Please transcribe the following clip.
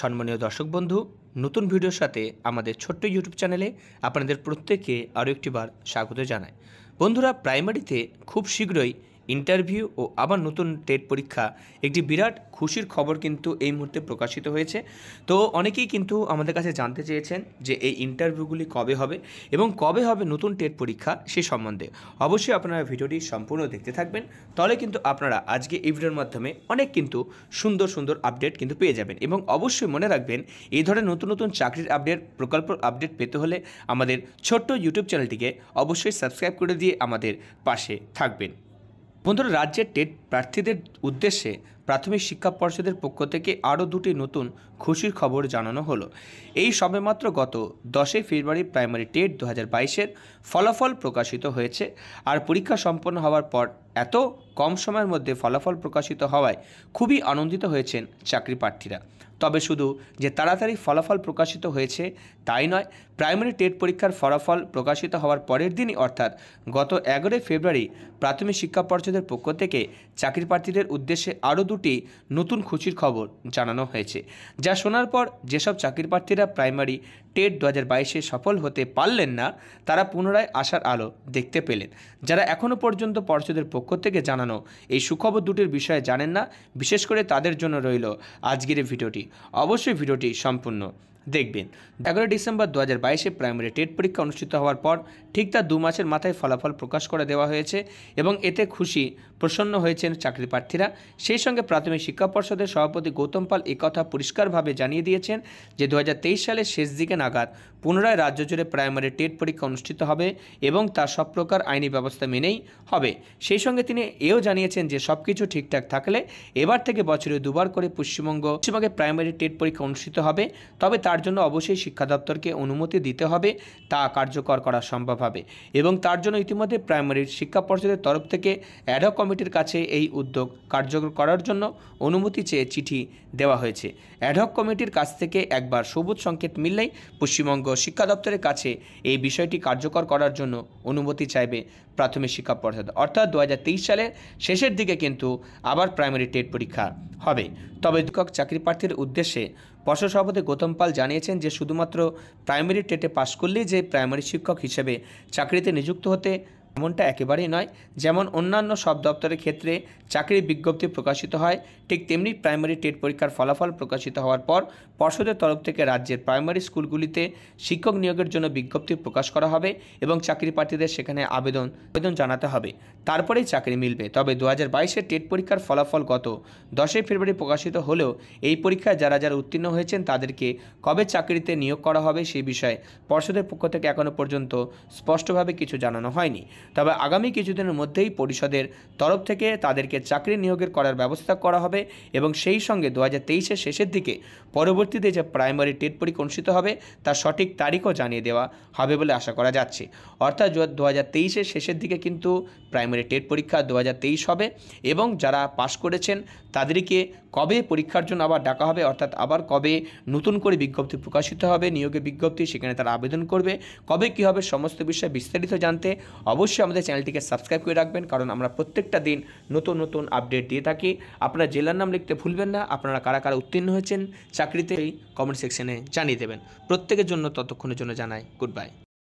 সম্মানীয় দর্শক বন্ধু নতুন ভিডিওর সাথে আমাদের ছোট্ট ইউটিউব চ্যানেলে আপনাদের প্রত্যেককে আরও একটিবার স্বাগত জানায় বন্ধুরা প্রাইমারিতে খুব শীঘ্রই ইন্টারভিউ ও আবার নতুন টেট পরীক্ষা একটি বিরাট খুশির খবর কিন্তু এই মুহূর্তে প্রকাশিত হয়েছে তো অনেকেই কিন্তু আমাদের কাছে জানতে চেয়েছেন যে এই ইন্টারভিউগুলি কবে হবে এবং কবে হবে নতুন টেট পরীক্ষা সে সম্বন্ধে অবশ্যই আপনারা ভিডিওটি সম্পূর্ণ দেখতে থাকবেন তাহলে কিন্তু আপনারা আজকে এই ভিডিওর মাধ্যমে অনেক কিন্তু সুন্দর সুন্দর আপডেট কিন্তু পেয়ে যাবেন এবং অবশ্যই মনে রাখবেন এই ধরনের নতুন নতুন চাকরির আপডেট প্রকল্প আপডেট পেতে হলে আমাদের ছোট্ট ইউটিউব চ্যানেলটিকে অবশ্যই সাবস্ক্রাইব করে দিয়ে আমাদের পাশে থাকবেন বন্ধুরা রাজ্যের টেট প্রার্থীদের উদ্দেশ্যে প্রাথমিক শিক্ষা পর্ষদের পক্ষ থেকে আরও দুটি নতুন খুশির খবর জানানো হলো এই সবেমাত্র গত দশই ফেব্রুয়ারি প্রাইমারি টেট দু হাজার বাইশের ফলাফল প্রকাশিত হয়েছে আর পরীক্ষা সম্পন্ন হওয়ার পর এত কম সময়ের মধ্যে ফলাফল প্রকাশিত হওয়ায় খুবই আনন্দিত হয়েছেন চাকরি প্রার্থীরা তবে শুধু যে তাড়াতাড়ি ফলাফল প্রকাশিত হয়েছে তাই নয় প্রাইমারি টেট পরীক্ষার ফলাফল প্রকাশিত হওয়ার পরের দিনই অর্থাৎ গত এগারোই ফেব্রুয়ারি প্রাথমিক শিক্ষা পর্ষদের পক্ষ থেকে চাকরি প্রার্থীদের উদ্দেশ্যে আরও দুটি নতুন খুশির খবর জানানো হয়েছে যা শোনার পর যেসব চাকরির প্রার্থীরা প্রাইমারি টেট দু হাজার বাইশে সফল হতে পারলেন না তারা পুনরায় আসার আলো দেখতে পেলেন যারা এখনও পর্যন্ত পর্ষদের পক্ষ থেকে জানানো এই সুখবর দুটির বিষয়ে জানেন না বিশেষ করে তাদের জন্য রইল আজকের ভিডিওটি অবশ্যই ভিডিওটি সম্পূর্ণ দেখবেন এগারোই ডিসেম্বর দু হাজার বাইশে প্রাইমারি টেট পরীক্ষা অনুষ্ঠিত হওয়ার পর ঠিক তার দু মাসের মাথায় ফলাফল প্রকাশ করে দেওয়া হয়েছে এবং এতে খুশি প্রসন্ন হয়েছেন চাকরি প্রার্থীরা সেই সঙ্গে প্রাথমিক শিক্ষা পর্ষদের সভাপতি গৌতম পাল একথা পরিষ্কারভাবে জানিয়ে দিয়েছেন যে দু সালের শেষ দিকে নাগাদ পুনরায় রাজ্য জুড়ে প্রাইমারি টেট পরীক্ষা অনুষ্ঠিত হবে এবং তার সব প্রকার আইনি ব্যবস্থা মেনেই হবে সেই সঙ্গে তিনি এও জানিয়েছেন যে সব কিছু ঠিকঠাক থাকলে এবার থেকে বছরে দুবার করে পশ্চিমবঙ্গ পশ্চিমবঙ্গে প্রাইমারি টেট পরীক্ষা অনুষ্ঠিত হবে তবে তার জন্য অবশ্যই শিক্ষা দপ্তরকে অনুমতি দিতে হবে তা কার্যকর করা সম্ভব হবে এবং তার জন্য ইতিমধ্যে প্রাইমারি শিক্ষা পর্ষদের তরফ থেকে অ্যাডক কমিটি কমিটির কাছে এই উদ্যোগ কার্যকর করার জন্য অনুমতি চেয়ে চিঠি দেওয়া হয়েছে অ্যাডহক কমিটির কাছ থেকে একবার সবুজ সংকেত মিললেই পশ্চিমবঙ্গ শিক্ষা দপ্তরের কাছে এই বিষয়টি কার্যকর করার জন্য অনুমতি চাইবে প্রাথমিক শিক্ষা পর্ষদ অর্থাৎ দু সালের শেষের দিকে কিন্তু আবার প্রাইমারি টেট পরীক্ষা হবে তবে শিক্ষক চাকরি প্রার্থীর উদ্দেশ্যে পর্ষদ সভাপতি গৌতম পাল জানিয়েছেন যে শুধুমাত্র প্রাইমারি টেটে পাশ করলেই যে প্রাইমারি শিক্ষক হিসেবে চাকরিতে নিযুক্ত হতে এমনটা একেবারেই নয় যেমন অন্যান্য সব দপ্তরের ক্ষেত্রে চাকরির বিজ্ঞপ্তি প্রকাশিত হয় ঠিক তেমনি প্রাইমারি টেট পরীক্ষার ফলাফল প্রকাশিত হওয়ার পর পর্ষদের তরফ থেকে রাজ্যের প্রাইমারি স্কুলগুলিতে শিক্ষক নিয়োগের জন্য বিজ্ঞপ্তি প্রকাশ করা হবে এবং চাকরি প্রার্থীদের সেখানে আবেদন আবেদন জানাতে হবে তারপরেই চাকরি মিলবে তবে দু হাজার টেট পরীক্ষার ফলাফল গত দশই ফেব্রুয়ারি প্রকাশিত হলেও এই পরীক্ষায় যারা যারা উত্তীর্ণ হয়েছেন তাদেরকে কবে চাকরিতে নিয়োগ করা হবে সে বিষয়ে পর্ষদের পক্ষ থেকে এখনও পর্যন্ত স্পষ্টভাবে কিছু জানানো হয়নি তবে আগামী কিছুদিনের মধ্যেই পরিষদের তরফ থেকে তাদেরকে চাকরি নিয়োগের করার ব্যবস্থা করা হবে এবং সেই সঙ্গে দু হাজার শেষের দিকে পরবর্তীতে যে প্রাইমারি টেট পরীক্ষা অনুষ্ঠিত হবে তার সঠিক তারিখও জানিয়ে দেওয়া হবে বলে আশা করা যাচ্ছে অর্থাৎ দু হাজার শেষের দিকে কিন্তু প্রাইমারি টেট পরীক্ষা দু হবে এবং যারা পাশ করেছেন তাদেরকে কবে পরীক্ষার জন্য আবার ডাকা হবে অর্থাৎ আবার কবে নতুন করে বিজ্ঞপ্তি প্রকাশিত হবে নিয়োগের বিজ্ঞপ্তি সেখানে তারা আবেদন করবে কবে কী হবে সমস্ত বিষয়ে বিস্তারিত জানতে অবশ্যই অবশ্যই আমাদের চ্যানেলটিকে সাবস্ক্রাইব করে রাখবেন কারণ আমরা প্রত্যেকটা দিন নতুন নতুন আপডেট দিয়ে থাকি আপনারা জেলার নাম লিখতে ভুলবেন না আপনারা কারা কারা উত্তীর্ণ হয়েছেন চাকরিতেই কমেন্ট সেকশনে জানিয়ে দেবেন প্রত্যেকের জন্য ততক্ষণের জন্য জানাই গুড বাই